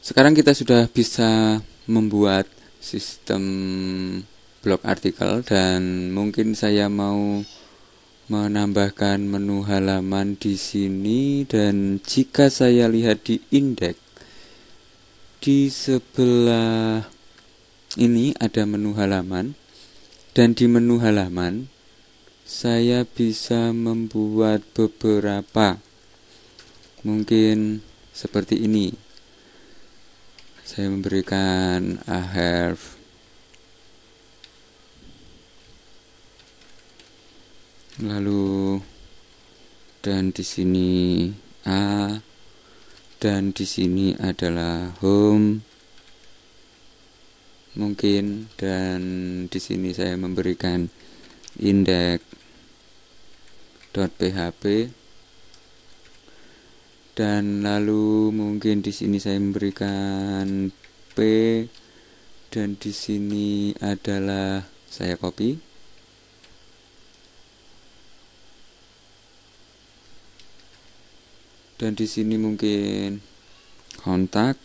Sekarang kita sudah bisa membuat sistem blog artikel dan mungkin saya mau menambahkan menu halaman di sini dan jika saya lihat di indeks di sebelah ini ada menu halaman dan di menu halaman saya bisa membuat beberapa mungkin seperti ini saya memberikan a have lalu dan di sini a dan di sini adalah home mungkin dan di sini saya memberikan php dan lalu mungkin di sini saya memberikan p dan di sini adalah saya copy dan di sini mungkin kontak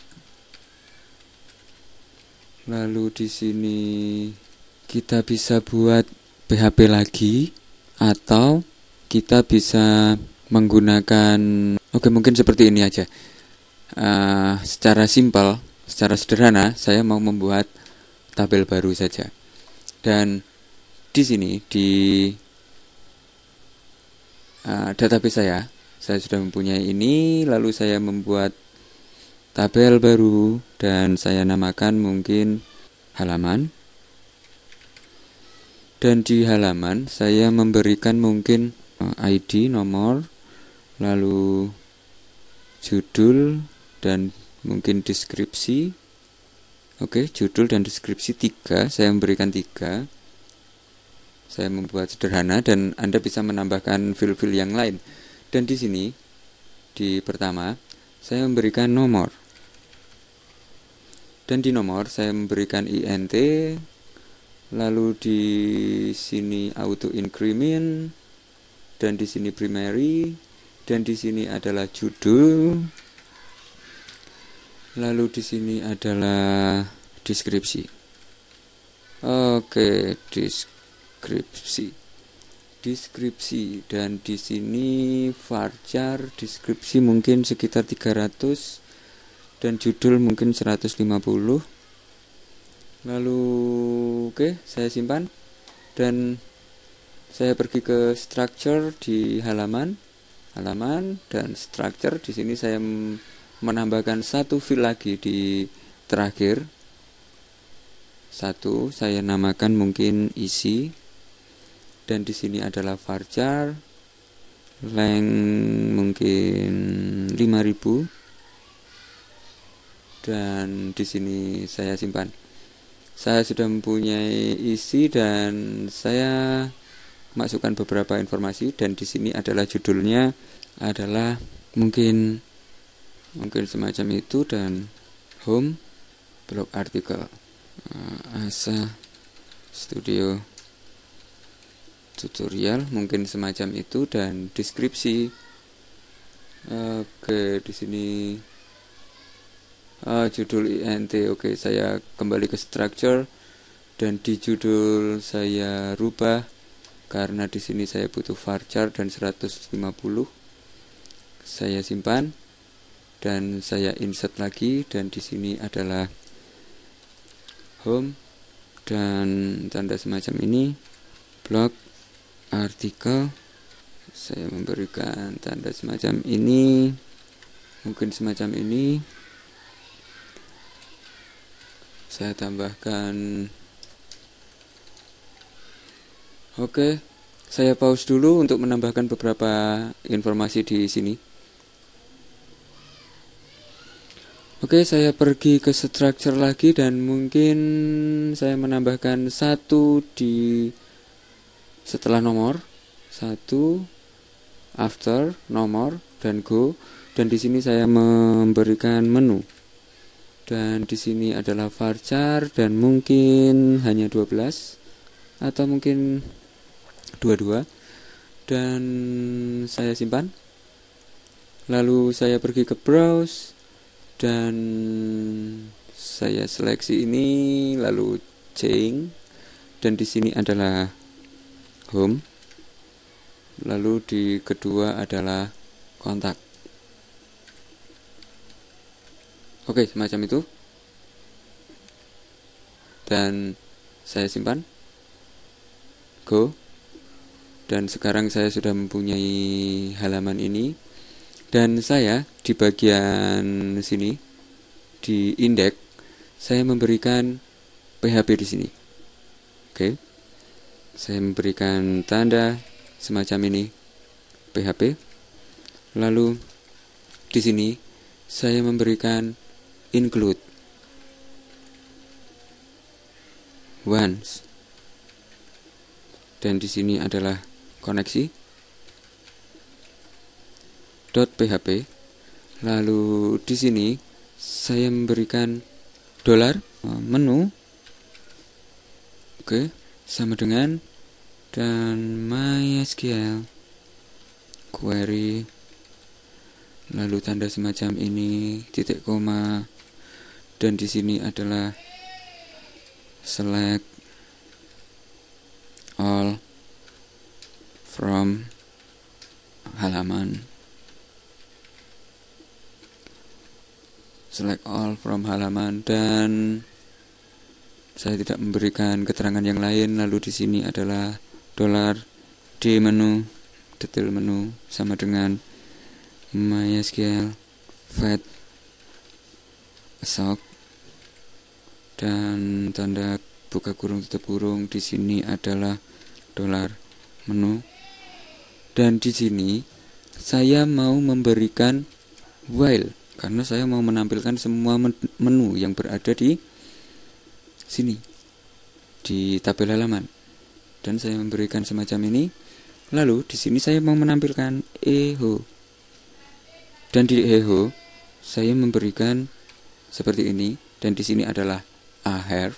lalu di sini kita bisa buat PHP lagi atau kita bisa menggunakan oke mungkin seperti ini aja uh, secara simpel secara sederhana saya mau membuat tabel baru saja dan di sini di uh, database saya saya sudah mempunyai ini lalu saya membuat tabel baru dan saya namakan mungkin halaman dan di halaman saya memberikan mungkin eh, ID nomor lalu judul dan mungkin deskripsi oke judul dan deskripsi tiga saya memberikan tiga saya membuat sederhana dan Anda bisa menambahkan fill-fill yang lain dan di sini di pertama saya memberikan nomor dan di nomor saya memberikan INT lalu di sini auto increment dan di sini primary dan di sini adalah judul lalu di sini adalah deskripsi oke deskripsi deskripsi dan di sini varchar deskripsi mungkin sekitar 300 dan judul mungkin 150 lalu oke okay, saya simpan dan saya pergi ke structure di halaman halaman dan structure di sini saya menambahkan satu fill lagi di terakhir satu saya namakan mungkin isi dan di sini adalah varchar length mungkin 5000 dan di sini saya simpan saya sudah mempunyai isi dan saya masukkan beberapa informasi dan di sini adalah judulnya adalah mungkin mungkin semacam itu dan home blog artikel eh, asa studio tutorial mungkin semacam itu dan deskripsi eh, oke di sini uh, judul INT oke okay, saya kembali ke structure dan di judul saya rubah karena di sini saya butuh varchar dan 150 saya simpan dan saya insert lagi dan di sini adalah home dan tanda semacam ini blog artikel saya memberikan tanda semacam ini mungkin semacam ini saya tambahkan Oke, saya pause dulu untuk menambahkan beberapa informasi di sini. Oke, saya pergi ke structure lagi dan mungkin saya menambahkan satu di setelah nomor satu after nomor dan go dan di sini saya memberikan menu dan di sini adalah varchar dan mungkin hanya 12 atau mungkin 22 dan saya simpan lalu saya pergi ke browse dan saya seleksi ini lalu change dan di sini adalah home lalu di kedua adalah kontak Oke, semacam itu. Dan saya simpan. Go. Dan sekarang saya sudah mempunyai halaman ini. Dan saya di bagian sini di indeks saya memberikan PHP di sini. Oke. Saya memberikan tanda semacam ini PHP. Lalu di sini saya memberikan include once dan di sini adalah koneksi .php lalu di sini saya memberikan dolar eh, menu oke sama dengan dan mysql query lalu tanda semacam ini titik koma dan di sini adalah select all from halaman select all from halaman dan saya tidak memberikan keterangan yang lain lalu di sini adalah dolar di menu detail menu sama dengan MySQL, FAT, SOC, dan tanda buka kurung tutup kurung di sini adalah dolar menu. Dan di sini saya mau memberikan while karena saya mau menampilkan semua menu yang berada di sini di tabel halaman. Dan saya memberikan semacam ini. Lalu di sini saya mau menampilkan eho dan di Heho saya memberikan seperti ini dan di sini adalah a Oke,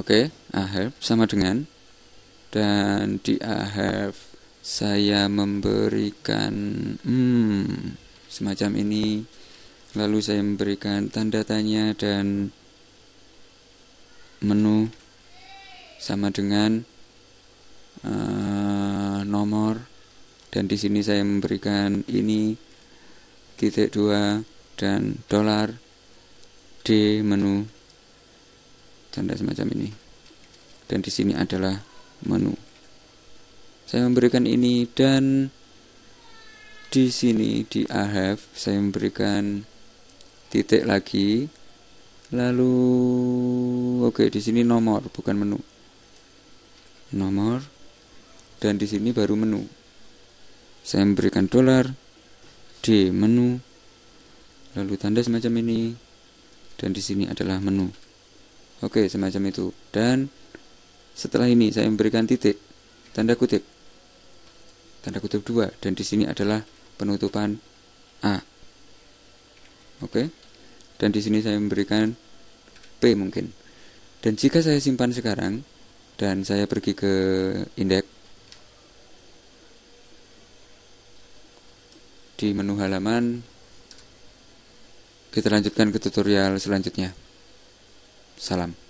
okay, a sama dengan dan di a saya memberikan hmm, semacam ini lalu saya memberikan tanda tanya dan menu sama dengan uh, nomor dan di sini saya memberikan ini titik dua dan dolar D menu tanda semacam ini dan di sini adalah menu saya memberikan ini dan di sini di I have saya memberikan titik lagi lalu oke okay, di sini nomor bukan menu nomor dan di sini baru menu saya memberikan dolar D menu lalu tanda semacam ini dan di sini adalah menu oke semacam itu dan setelah ini saya memberikan titik tanda kutip tanda kutip dua, dan di sini adalah penutupan A oke dan di sini saya memberikan P mungkin dan jika saya simpan sekarang dan saya pergi ke indeks di menu halaman kita lanjutkan ke tutorial selanjutnya. Salam.